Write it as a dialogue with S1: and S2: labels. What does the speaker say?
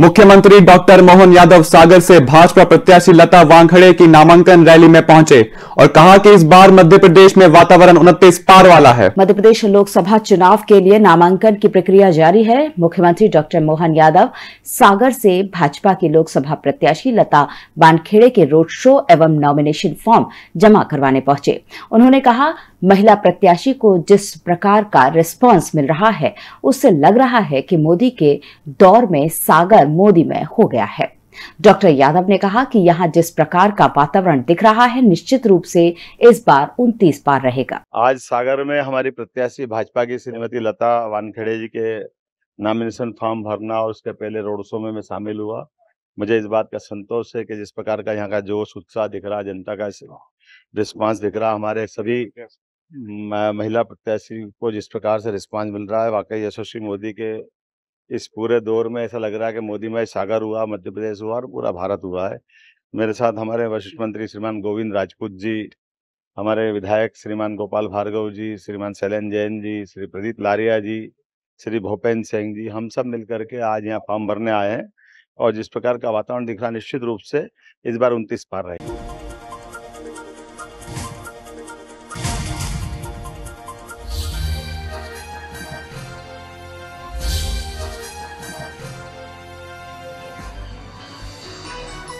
S1: मुख्यमंत्री डॉक्टर मोहन यादव सागर से भाजपा प्रत्याशी लता वांगड़े की नामांकन रैली में पहुंचे और कहा कि इस बार मध्य प्रदेश में वातावरण उनतीस पार वाला है
S2: मध्य प्रदेश लोकसभा चुनाव के लिए नामांकन की प्रक्रिया जारी है मुख्यमंत्री डॉक्टर मोहन यादव सागर से भाजपा की लोकसभा प्रत्याशी लता वानखेड़े के रोड शो एवं नॉमिनेशन फॉर्म जमा करवाने पहुंचे उन्होंने कहा महिला प्रत्याशी को जिस प्रकार का रिस्पांस मिल रहा है उससे लग रहा है कि मोदी के दौर में सागर मोदी में हो गया है डॉक्टर यादव ने कहा कि यहाँ जिस प्रकार का वातावरण दिख रहा है निश्चित रूप से इस बार उनतीस बार रहेगा
S3: आज सागर में हमारी प्रत्याशी भाजपा की श्रीमती लता वानखेड़े जी के नामिनेशन फॉर्म भरना और उसके पहले रोड शो में मैं शामिल हुआ मुझे इस बात का संतोष है कि जिस प्रकार का यहाँ का जोश उत्साह दिख रहा जनता का रिस्पांस दिख रहा हमारे सभी महिला प्रत्याशी को जिस प्रकार से रिस्पांस मिल रहा है वाकई यशस्वी मोदी के इस पूरे दौर में ऐसा लग रहा है कि मोदी में सागर हुआ मध्य प्रदेश हुआ और पूरा भारत हुआ है मेरे साथ हमारे वरिष्ठ मंत्री श्रीमान गोविंद राजपूत जी हमारे विधायक श्रीमान गोपाल भार्गव जी श्रीमान शैलन जैन जी श्री प्रदीप लारिया जी श्री भूपेन्द्र सिंह जी हम सब मिलकर के आज यहाँ फॉर्म भरने आए हैं और जिस प्रकार का वातावरण दिख रहा निश्चित रूप से इस बार उनतीस पार रहेगा